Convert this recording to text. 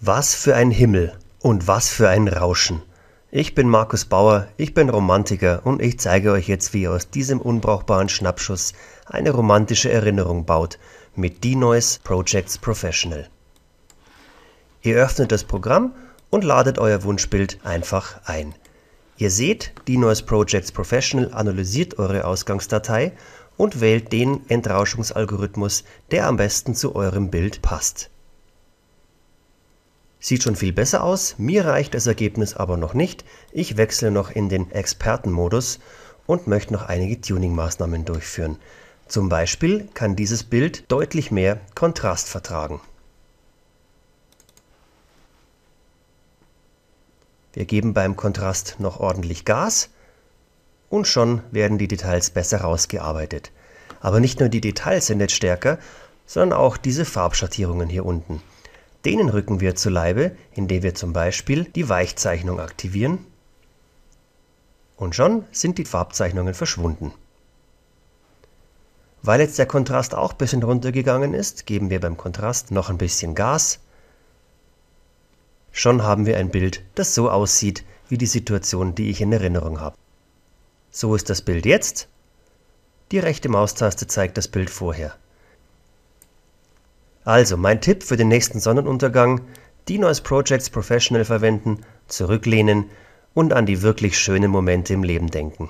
Was für ein Himmel und was für ein Rauschen. Ich bin Markus Bauer, ich bin Romantiker und ich zeige euch jetzt, wie ihr aus diesem unbrauchbaren Schnappschuss eine romantische Erinnerung baut mit D-Noise Projects Professional. Ihr öffnet das Programm und ladet euer Wunschbild einfach ein. Ihr seht, D-Noise Projects Professional analysiert eure Ausgangsdatei und wählt den Entrauschungsalgorithmus, der am besten zu eurem Bild passt. Sieht schon viel besser aus, mir reicht das Ergebnis aber noch nicht. Ich wechsle noch in den Expertenmodus und möchte noch einige Tuning-Maßnahmen durchführen. Zum Beispiel kann dieses Bild deutlich mehr Kontrast vertragen. Wir geben beim Kontrast noch ordentlich Gas und schon werden die Details besser rausgearbeitet. Aber nicht nur die Details sind jetzt stärker, sondern auch diese Farbschattierungen hier unten. Denen rücken wir zu Leibe, indem wir zum Beispiel die Weichzeichnung aktivieren und schon sind die Farbzeichnungen verschwunden. Weil jetzt der Kontrast auch ein bisschen runtergegangen ist, geben wir beim Kontrast noch ein bisschen Gas. Schon haben wir ein Bild, das so aussieht wie die Situation, die ich in Erinnerung habe. So ist das Bild jetzt. Die rechte Maustaste zeigt das Bild vorher. Also mein Tipp für den nächsten Sonnenuntergang, die Noise Projects Professional verwenden, zurücklehnen und an die wirklich schönen Momente im Leben denken.